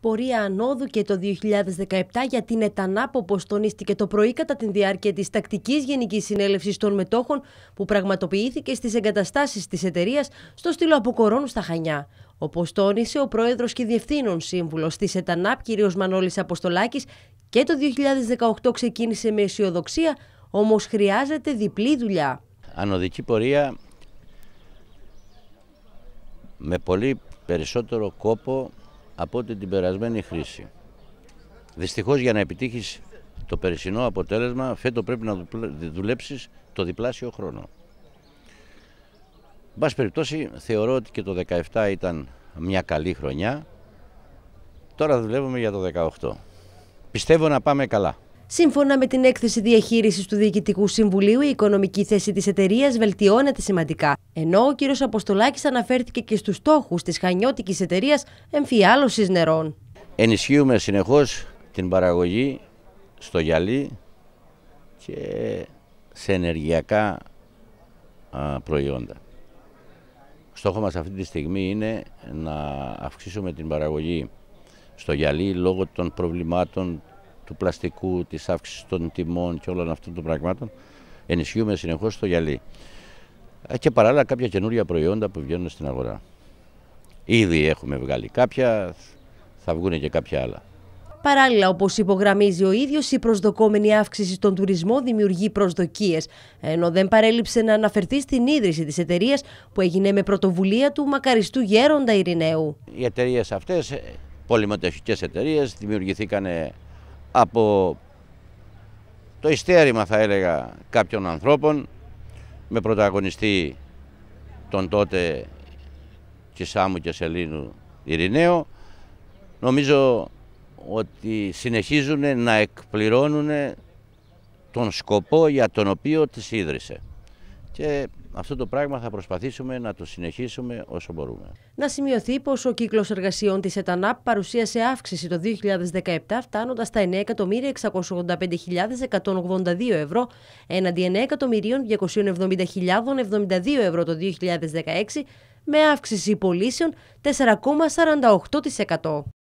Πορεία ανόδου και το 2017 για την ΕΤΑΝΑΠ, όπω τονίστηκε το πρωί κατά τη διάρκεια της τακτικής Γενικής Συνέλευσης των Μετόχων, που πραγματοποιήθηκε στις εγκαταστάσεις της εταιρείας στο στήλο Αποκορώνου στα Χανιά. Όπως τόνισε ο πρόεδρος και διευθύνων σύμβουλος της ΕΤΑΝΑΠ, κ. Μανώλης Αποστολάκης, και το 2018 ξεκίνησε με αισιοδοξία, όμως χρειάζεται διπλή δουλειά. Ανοδική πορεία με πολύ περισσότερο κόπο από ό,τι την περασμένη χρήση. Δυστυχώς για να επιτύχεις το περσινό αποτέλεσμα, φέτο πρέπει να δουλέψεις το διπλάσιο χρόνο. Εν περιπτώσει, θεωρώ ότι και το 17 ήταν μια καλή χρονιά. Τώρα δουλεύουμε για το 18. Πιστεύω να πάμε καλά. Σύμφωνα με την έκθεση διαχείρισης του Διοικητικού Συμβουλίου, η οικονομική θέση της εταιρείας βελτιώνεται σημαντικά. Ενώ ο κ. Αποστολάκης αναφέρθηκε και στους στόχους της χανιώτικης εταιρείας εμφιάλωσης νερών. Ενισχύουμε συνεχώς την παραγωγή στο γυαλί και σε ενεργειακά προϊόντα. Στόχο μας αυτή τη στιγμή είναι να αυξήσουμε την παραγωγή στο γυαλί λόγω των προβλημάτων του πλαστικού, της αύξησης των τιμών και όλων αυτών των πραγμάτων, ενισχύουμε συνεχώς το γυαλί. Ε, και παράλληλα κάποια καινούργια προϊόντα που βγαίνουν στην αγορά. Ήδη έχουμε βγάλει κάποια, θα βγουν και κάποια άλλα. Παράλληλα, όπως υπογραμμίζει ο ίδιος, η προσδοκόμενη αύξηση στον τουρισμό δημιουργεί προσδοκίες. Ενώ δεν παρέλειψε να αναφερθεί στην ίδρυση της εταιρείας που έγινε με πρωτοβουλία του μακαριστού Γέροντα Ειρηνέου. Οι εταιρείες αυτές, ε, πολυμετοχικές εταιρείες, δημιουργηθήκαν από το ιστέρημα θα έλεγα κάποιων ανθρώπων με πρωταγωνιστή τον τότε και Σάμου και Σελήνου Ειρηναίο νομίζω ότι συνεχίζουν να εκπληρώνουν τον σκοπό για τον οποίο τις ίδρυσε. Και αυτό το πράγμα θα προσπαθήσουμε να το συνεχίσουμε όσο μπορούμε. Να σημειωθεί πως ο κύκλος εργασιών της ΕΤΑΝΑΠ παρουσίασε αύξηση το 2017, φτάνοντας στα 9.685.182 ευρώ έναντι 9.270.072 ευρώ το 2016, με αύξηση πωλήσεων 4,48%.